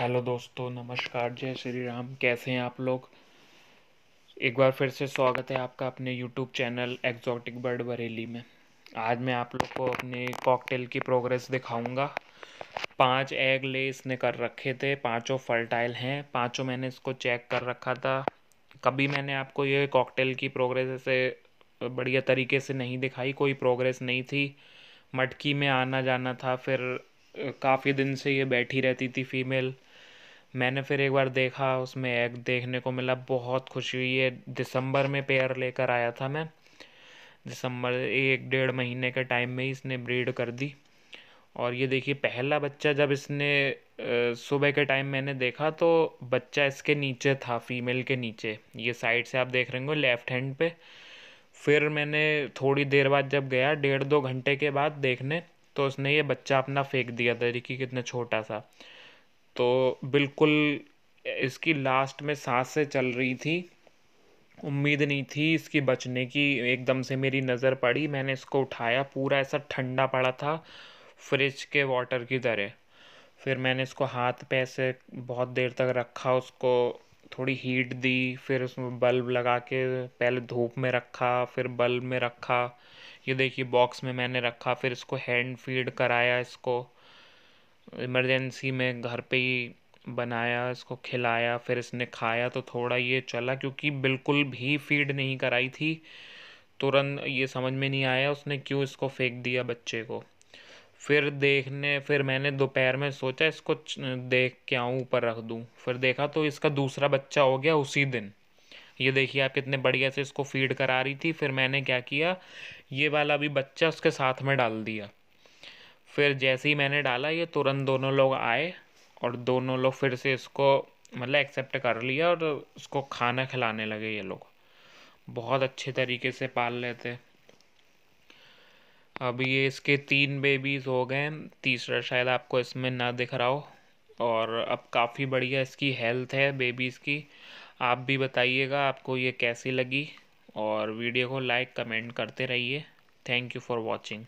hello दोस्तों नमस्कार जय श्री राम कैसे हैं आप लोग एक बार फिर से स्वागत है आपका अपने YouTube channel exotic bird Bareilly में आज मैं आप लोग को अपने कॉकटेल की प्रोग्रेस दिखाऊंगा पांच एग ले इसने कर रखे थे पांचों फर्टाइल हैं पांचों मैंने इसको चेक कर रखा था कभी मैंने आपको ये कॉकटेल की प्रोग्रेस ऐसे बढ़िया तरीके से नहीं दिखाई कोई प्रोग्रेस नहीं थी मटकी में आना जाना था फिर काफ़ी दिन से ये बैठी रहती थी फीमेल मैंने फिर एक बार देखा उसमें एग देखने को मिला बहुत खुशी हुई ये दिसंबर में पेयर लेकर आया था मैं दिसंबर एक डेढ़ महीने के टाइम में ही इसने ब्रीड कर दी और ये देखिए पहला बच्चा जब इसने सुबह के टाइम मैंने देखा तो बच्चा इसके नीचे था फीमेल के नीचे ये साइड से आप देख रहे हो लेफ़्ट हैंड पे फिर मैंने थोड़ी देर बाद जब गया डेढ़ दो घंटे के बाद देखने तो उसने ये बच्चा अपना फेंक दिया था देखिए कितना छोटा सा तो बिल्कुल इसकी लास्ट में सांसें चल रही थी उम्मीद नहीं थी इसकी बचने की एकदम से मेरी नज़र पड़ी मैंने इसको उठाया पूरा ऐसा ठंडा पड़ा था फ्रिज के वाटर की तरह फिर मैंने इसको हाथ पे ऐसे बहुत देर तक रखा उसको थोड़ी हीट दी फिर उसमें बल्ब लगा के पहले धूप में रखा फिर बल्ब में रखा ये देखिए बॉक्स में मैंने रखा फिर इसको हैंड फीड कराया इसको इमरजेंसी में घर पे ही बनाया इसको खिलाया फिर इसने खाया तो थोड़ा ये चला क्योंकि बिल्कुल भी फीड नहीं कराई थी तुरंत ये समझ में नहीं आया उसने क्यों इसको फेंक दिया बच्चे को फिर देखने फिर मैंने दोपहर में सोचा इसको देख के आऊँ ऊपर रख दूँ फिर देखा तो इसका दूसरा बच्चा हो गया उसी दिन ये देखिए आप कितने बढ़िया से इसको फीड करा रही थी फिर मैंने क्या किया ये वाला भी बच्चा उसके साथ में डाल दिया फिर जैसे ही मैंने डाला ये तुरंत दोनों लोग आए और दोनों लोग फिर से इसको मतलब एक्सेप्ट कर लिया और उसको खाना खिलाने लगे ये लोग बहुत अच्छे तरीके से पाल लेते अब ये इसके तीन बेबीज़ हो गए तीसरा शायद आपको इसमें ना दिख रहा हो और अब काफ़ी बढ़िया इसकी हेल्थ है बेबीज़ की आप भी बताइएगा आपको ये कैसी लगी और वीडियो को लाइक कमेंट करते रहिए थैंक यू फॉर वॉचिंग